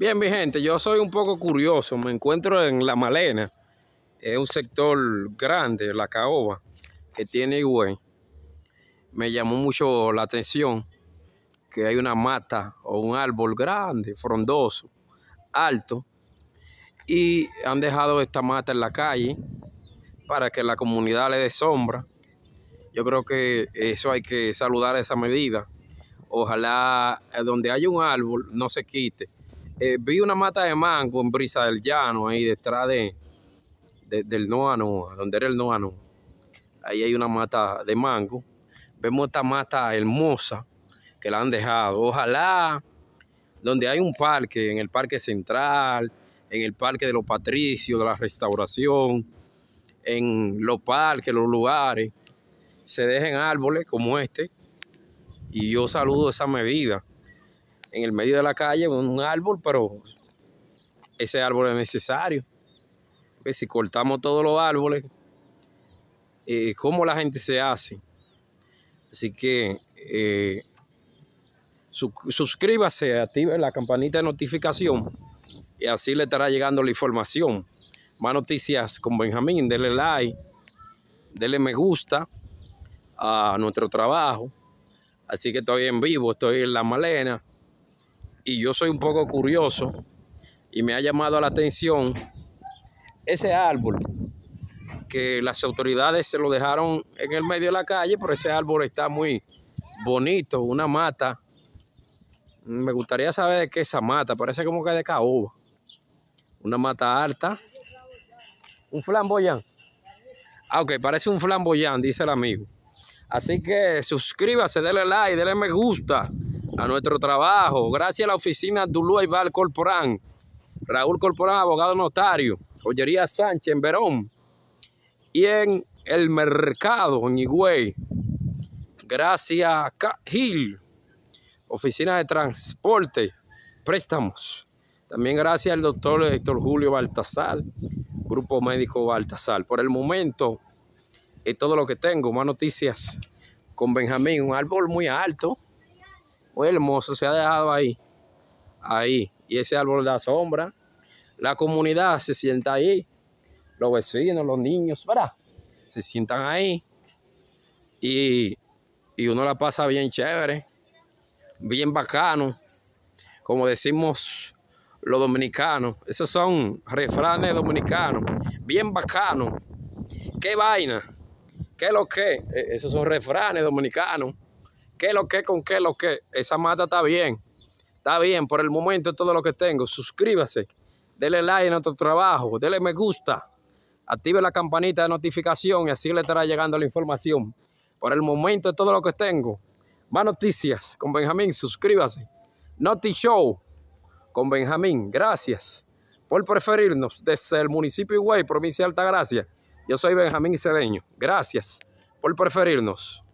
Bien, mi gente, yo soy un poco curioso. Me encuentro en La Malena. Es un sector grande, La Caoba, que tiene Higüey. Me llamó mucho la atención que hay una mata o un árbol grande, frondoso, alto. Y han dejado esta mata en la calle para que la comunidad le dé sombra. Yo creo que eso hay que saludar esa medida. Ojalá eh, donde haya un árbol no se quite eh, vi una mata de mango en Brisa del Llano, ahí detrás de, del Noa Noa, donde era el Noa Noa. Ahí hay una mata de mango. Vemos esta mata hermosa que la han dejado. Ojalá, donde hay un parque, en el Parque Central, en el Parque de los Patricios, de la Restauración, en los parques, los lugares, se dejen árboles como este. Y yo saludo esa medida en el medio de la calle un árbol, pero ese árbol es necesario. Porque si cortamos todos los árboles, eh, ¿cómo la gente se hace? Así que eh, suscríbase, active la campanita de notificación y así le estará llegando la información. Más noticias con Benjamín, denle like, denle me gusta a nuestro trabajo. Así que estoy en vivo, estoy en La Malena, y yo soy un poco curioso y me ha llamado la atención ese árbol que las autoridades se lo dejaron en el medio de la calle, pero ese árbol está muy bonito, una mata. Me gustaría saber de qué es esa mata, parece como que de caoba. Una mata alta. Un flamboyán. Ah, ok, parece un flamboyán, dice el amigo. Así que suscríbase, denle like, denle me gusta a nuestro trabajo. Gracias a la oficina y Val Corporán, Raúl Corporán, abogado notario, Joyería Sánchez en Verón y en el mercado en Higüey. Gracias a Gil, oficina de transporte, préstamos. También gracias al doctor Héctor Julio Baltasar, Grupo Médico Baltasar. Por el momento, es todo lo que tengo. Más noticias con Benjamín. Un árbol muy alto hermoso se ha dejado ahí, ahí, y ese árbol da sombra. La comunidad se sienta ahí, los vecinos, los niños, ¿verdad? Se sientan ahí y, y uno la pasa bien chévere, bien bacano, como decimos los dominicanos. Esos son refranes dominicanos, bien bacano. ¿Qué vaina? ¿Qué lo que? E, esos son refranes dominicanos. ¿Qué lo que con qué lo que? Esa mata está bien. Está bien, por el momento es todo lo que tengo. Suscríbase, dele like a nuestro trabajo, dele me gusta, active la campanita de notificación y así le estará llegando la información. Por el momento es todo lo que tengo. Más noticias con Benjamín, suscríbase. Noti Show con Benjamín, gracias por preferirnos desde el municipio de provincia de Altagracia. Yo soy Benjamín Cedeño, gracias por preferirnos.